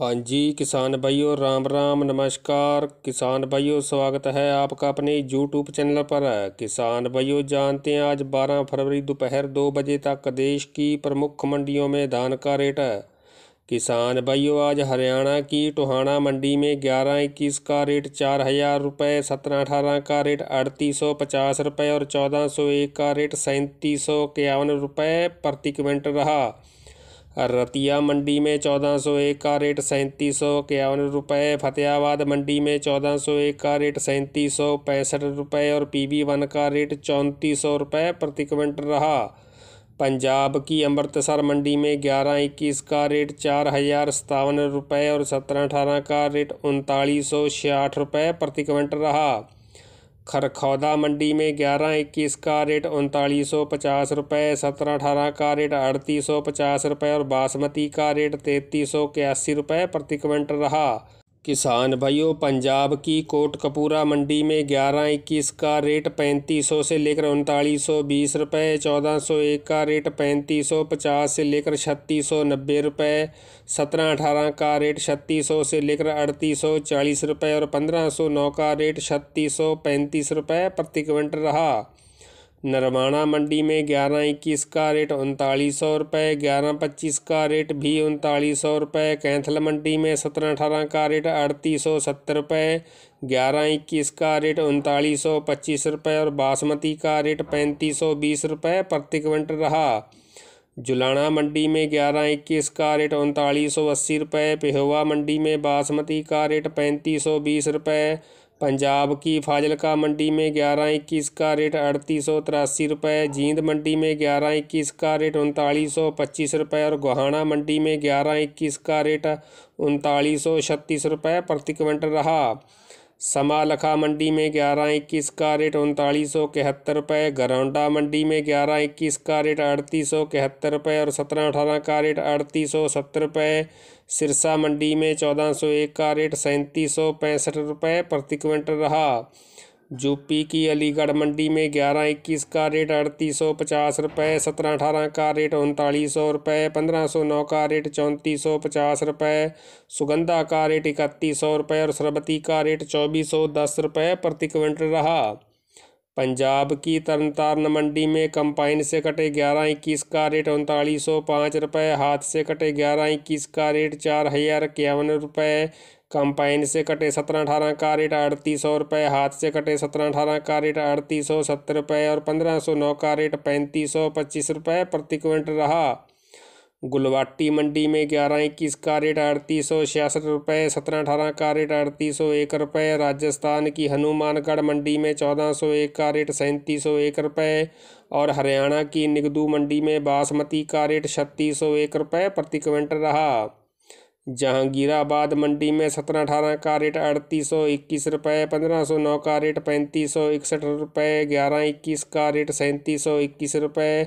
हाँ जी किसान भाइयों राम राम नमस्कार किसान भाइयों स्वागत है आपका अपने यूट्यूब चैनल पर किसान भाइयों जानते हैं आज 12 फरवरी दोपहर दो बजे तक देश की प्रमुख मंडियों में धान का रेट है किसान भाइयों आज हरियाणा की टोहाना मंडी में ग्यारह इक्कीस का रेट चार हज़ार रुपये सत्रह अठारह का रेट अड़तीस सौ पचास रुपये और चौदह सौ एक का रेट सैंतीस सौ इक्यावन रुपये प्रति क्विंटल रहा रतिया मंडी में चौदह सौ एक का रेट सैंतीस सौ इक्यावन रुपये फतेहाबाद मंडी में चौदह सौ एक का रेट सैंतीस सौ पैंसठ रुपये और पी वी वन का रेट चौंतीस सौ रुपये प्रति क्विंटल रहा पंजाब की अमृतसर मंडी में ग्यारह इक्कीस का रेट चार हज़ार सतावन रुपये और सत्रह अठारह का रेट उनतालीस सौ छियाठ रुपये प्रति क्विंटल रहा खरखौदा मंडी में ग्यारह इक्कीस का रेट उनतालीस सौ पचास रुपये सत्रह अठारह का रेट अड़तीस सौ पचास रुपये और बासमती का रेट तैंतीस सौ इक्यासी रुपये प्रति क्विंटल रहा किसान भाइयों पंजाब की कोटकपूरा मंडी में ग्यारह इक्कीस का रेट पैंतीस सौ से लेकर उनतालीस सौ बीस रुपये चौदह सौ एक का रेट पैंतीस सौ पचास से लेकर छत्तीस सौ नब्बे रुपये सत्रह अठारह का रेट छत्तीस सौ से लेकर अड़तीस सौ चालीस रुपये और पंद्रह सौ नौ का रेट छत्तीस सौ पैंतीस रुपये प्रति क्विंटल रहा नरवाणा मंडी में ग्यारह इक्कीस का रेट उनतालीस सौ रुपये ग्यारह पच्चीस का रेट भी उनतालीस सौ रुपये कैंथल मंडी में सत्रह अठारह का रेट अड़तीस सौ सत्तर रुपये ग्यारह इक्कीस का रेट उनतालीस सौ पच्चीस रुपये और बासमती का रेट पैंतीस सौ बीस रुपये प्रति क्विंटल रहा जुलाना मंडी में ग्यारह इक्कीस का रेट उनतालीस सौ अस्सी रुपये पेहवा मंडी में बासमती का रेट पैंतीस सौ बीस रुपये पंजाब की फाजिलका मंडी में ग्यारह इक्कीस का रेट अड़तीस सौ तिरासी रुपये जींद मंडी में ग्यारह इक्कीस का रेट उनतालीस सौ पच्चीस रुपये और गोहाना मंडी में ग्यारह इक्कीस का रेट उनतालीस सौ छत्तीस रुपये प्रति क्विंटल रहा समालखा मंडी में ग्यारह इक्कीस का रेट उनतालीस सौ इकहत्तर रुपये गरौंडा मंडी में ग्यारह इक्कीस का रेट अड़तीस सौ इकहत्तर रुपये और सत्रह अठारह का रेट अड़तीस सौ सत्तर रुपये सिरसा मंडी में चौदह सौ एक का रेट सैंतीस सौ पैंसठ रुपये प्रति क्विंटल रहा यूपी की अलीगढ़ मंडी में ग्यारह इक्कीस का रेट अड़तीस सौ पचास रुपये सत्रह अठारह का रेट उनतालीस सौ रुपये पंद्रह सौ नौ का रेट चौंतीस सौ पचास रुपये सुगंधा का रेट इकतीस सौ रुपये और सरबती का रेट चौबीस सौ दस रुपये प्रति क्विंटल रहा पंजाब की तारण मंडी में कंपाइन से कटे ग्यारह इक्कीस का रेट उनतालीस सौ पाँच रुपये हाथ से कटे ग्यारह इक्कीस का रेट चार हजार इक्यावन रुपये कंपाइन से कटे सत्रह अठारह का रेट अड़तीस सौ रुपये हाथ से कटे सत्रह अठारह का रेट अड़तीस सौ सत्तर रुपये और पंद्रह सौ नौ का रेट पैंतीस सौ पच्चीस रुपये प्रति क्विंटल रहा गुलवाटी मंडी में ग्यारह इक्कीस का रेट अड़तीस सौ छियासठ रुपये सत्रह अठारह का रेट अड़तीस सौ एक रुपये राजस्थान की हनुमानगढ़ मंडी में चौदह सौ एक का रेट सैंतीस सौ एक रुपये और हरियाणा की निगदू मंडी में बासमती का रेट छत्तीस सौ एक रुपये प्रति क्विंटल रहा जहांगीराबाद मंडी में सत्रह अठारह का रेट अड़तीस सौ इक्कीस रुपये पंद्रह सौ नौ का रेट पैंतीस सौ इकसठ रुपये ग्यारह इक्कीस का रेट सैंतीस सौ इक्कीस रुपये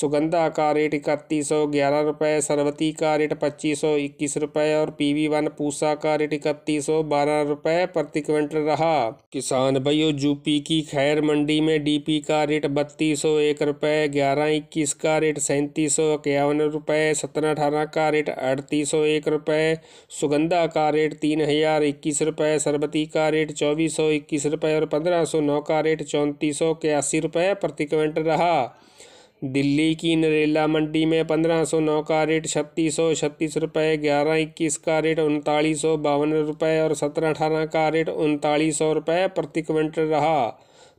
सुगंधा का रेट इकतीस सौ ग्यारह रुपये सरवती का रेट पच्चीस सौ इक्कीस रुपये और पी वी वन पूसा का रेट इकतीस सौ बारह रुपये प्रति क्विंटल रहा किसान भाइयों यूपी की खैर मंडी में डी पी का रेट बत्तीस सौ एक रुपये ग्यारह इक्कीस का रेट सैंतीस सौ इक्यावन रुपये सत्रह अठारह का रेट अड़तीस सौ एक रुपये रुपये सुगंधा का रेट तीन हज़ार इक्कीस रुपये सरबती का रेट चौबीस सौ इक्कीस रुपये और पंद्रह सौ नौ का रेट चौंतीस सौ इक्यासी रुपये प्रति क्विंटल रहा दिल्ली की नरेला मंडी में पंद्रह सौ नौ का रेट छत्तीस सौ छत्तीस रुपये ग्यारह इक्कीस का रेट उनतालीस सौ बावन रुपये और सत्रह अठारह का रेट उनतालीस सौ रुपये प्रति क्विंटल रहा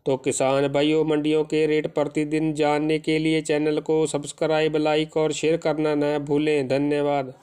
तो किसान भाइयों मंडियों के रेट प्रतिदिन जानने के लिए चैनल को सब्सक्राइब लाइक और शेयर करना न भूलें धन्यवाद